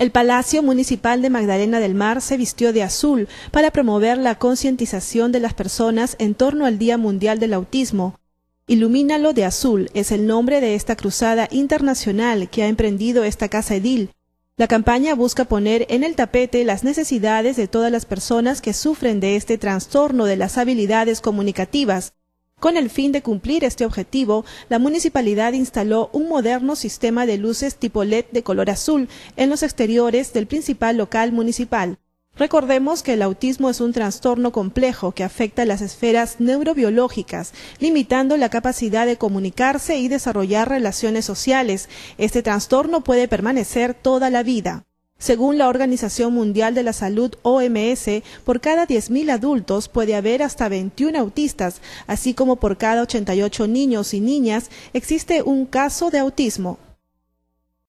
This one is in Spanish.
El Palacio Municipal de Magdalena del Mar se vistió de azul para promover la concientización de las personas en torno al Día Mundial del Autismo. Ilumínalo de azul es el nombre de esta cruzada internacional que ha emprendido esta casa edil. La campaña busca poner en el tapete las necesidades de todas las personas que sufren de este trastorno de las habilidades comunicativas, con el fin de cumplir este objetivo, la municipalidad instaló un moderno sistema de luces tipo LED de color azul en los exteriores del principal local municipal. Recordemos que el autismo es un trastorno complejo que afecta las esferas neurobiológicas, limitando la capacidad de comunicarse y desarrollar relaciones sociales. Este trastorno puede permanecer toda la vida. Según la Organización Mundial de la Salud, OMS, por cada 10.000 adultos puede haber hasta 21 autistas, así como por cada 88 niños y niñas existe un caso de autismo.